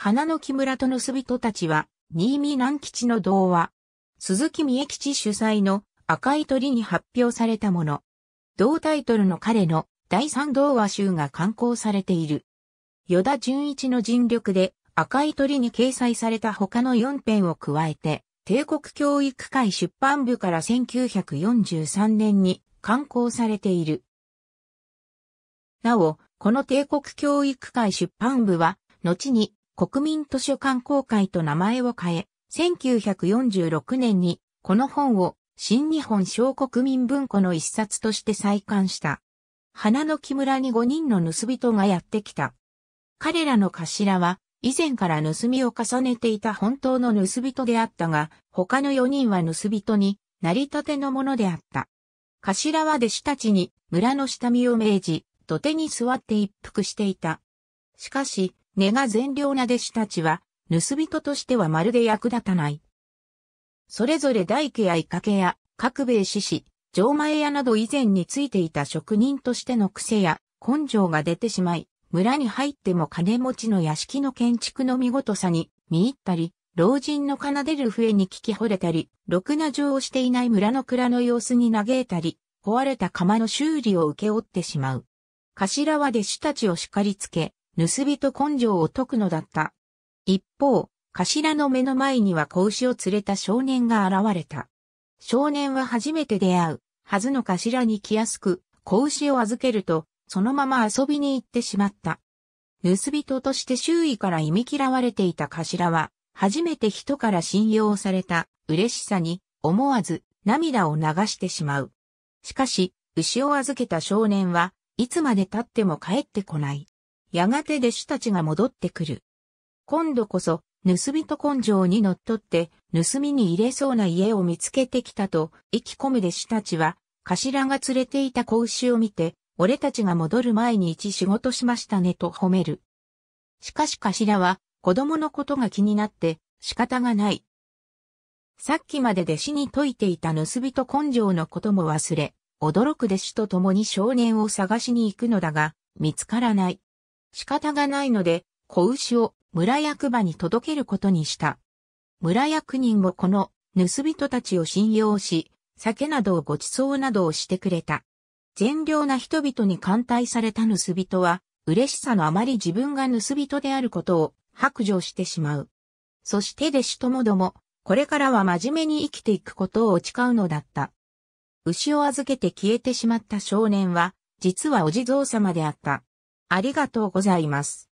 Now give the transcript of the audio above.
花の木村とのす人たちは、新見南吉の童話。鈴木三重吉主催の赤い鳥に発表されたもの。同タイトルの彼の第三童話集が刊行されている。与田純一の尽力で赤い鳥に掲載された他の4編を加えて、帝国教育会出版部から1943年に刊行されている。なお、この帝国教育会出版部は、後に国民図書館公会と名前を変え、1946年にこの本を新日本小国民文庫の一冊として再刊した。花の木村に5人の盗人がやってきた。彼らの頭は以前から盗みを重ねていた本当の盗人であったが、他の4人は盗人になりたてのものであった。頭は弟子たちに村の下見を命じ、土手に座って一服していた。しかし、根が善良な弟子たちは、盗人としてはまるで役立たない。それぞれ大家やイカ家や、各兵衛志士、城前屋など以前についていた職人としての癖や根性が出てしまい、村に入っても金持ちの屋敷の建築の見事さに見入ったり、老人の奏でる笛に聞き惚れたり、ろくな情をしていない村の蔵の様子に嘆いたり、壊れた釜の修理を請け負ってしまう。頭は弟子たちを叱りつけ、盗人根性を解くのだった。一方、頭の目の前には子牛を連れた少年が現れた。少年は初めて出会う、はずの頭に来やすく、子牛を預けると、そのまま遊びに行ってしまった。盗人として周囲から忌み嫌われていた頭は、初めて人から信用された嬉しさに、思わず涙を流してしまう。しかし、牛を預けた少年はいつまで経っても帰ってこない。やがて弟子たちが戻ってくる。今度こそ、盗人根性にのっとって、盗みに入れそうな家を見つけてきたと、意気込む弟子たちは、頭が連れていた子牛を見て、俺たちが戻る前に一仕事しましたねと褒める。しかし頭は、子供のことが気になって、仕方がない。さっきまで弟子に説いていた盗人根性のことも忘れ、驚く弟子と共に少年を探しに行くのだが、見つからない。仕方がないので、子牛を村役場に届けることにした。村役人もこの盗人たちを信用し、酒などをご馳走などをしてくれた。善良な人々に歓待された盗人は、嬉しさのあまり自分が盗人であることを白状してしまう。そして弟子ともども、これからは真面目に生きていくことを誓うのだった。牛を預けて消えてしまった少年は、実はお地蔵様であった。ありがとうございます。